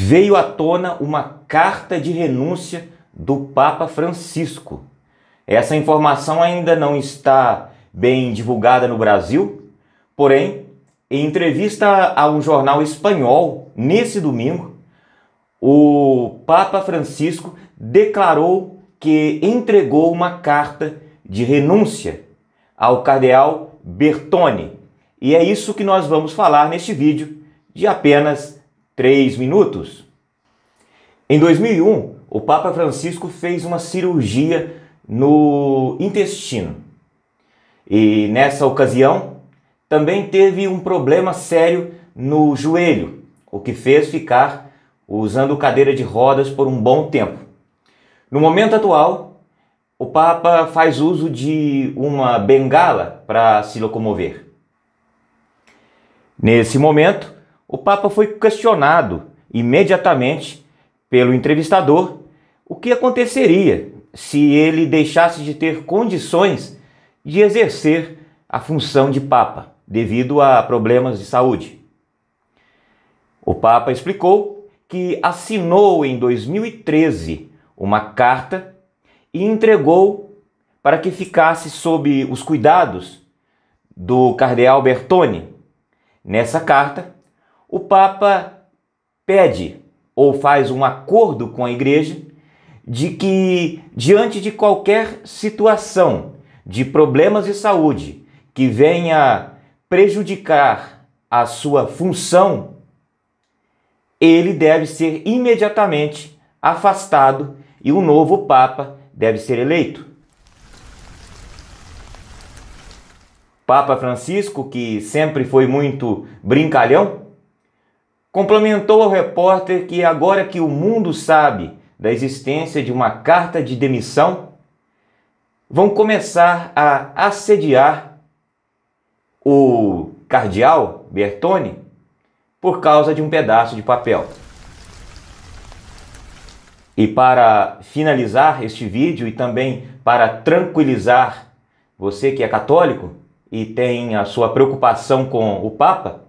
veio à tona uma carta de renúncia do Papa Francisco. Essa informação ainda não está bem divulgada no Brasil, porém, em entrevista a um jornal espanhol nesse domingo, o Papa Francisco declarou que entregou uma carta de renúncia ao cardeal Bertone. E é isso que nós vamos falar neste vídeo de apenas três minutos? Em 2001, o Papa Francisco fez uma cirurgia no intestino. E nessa ocasião, também teve um problema sério no joelho, o que fez ficar usando cadeira de rodas por um bom tempo. No momento atual, o Papa faz uso de uma bengala para se locomover. Nesse momento, o Papa foi questionado imediatamente pelo entrevistador o que aconteceria se ele deixasse de ter condições de exercer a função de Papa devido a problemas de saúde. O Papa explicou que assinou em 2013 uma carta e entregou para que ficasse sob os cuidados do cardeal Bertone. Nessa carta, o Papa pede ou faz um acordo com a igreja de que, diante de qualquer situação de problemas de saúde que venha prejudicar a sua função, ele deve ser imediatamente afastado e o um novo Papa deve ser eleito. Papa Francisco, que sempre foi muito brincalhão, complementou ao repórter que agora que o mundo sabe da existência de uma carta de demissão, vão começar a assediar o cardeal Bertone por causa de um pedaço de papel. E para finalizar este vídeo e também para tranquilizar você que é católico e tem a sua preocupação com o Papa,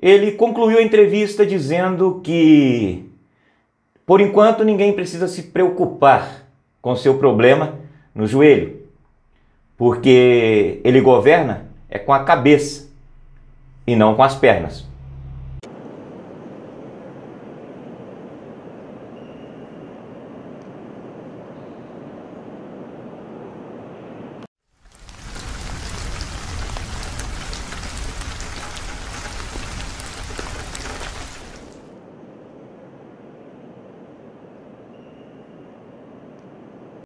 ele concluiu a entrevista dizendo que, por enquanto, ninguém precisa se preocupar com seu problema no joelho, porque ele governa é com a cabeça e não com as pernas.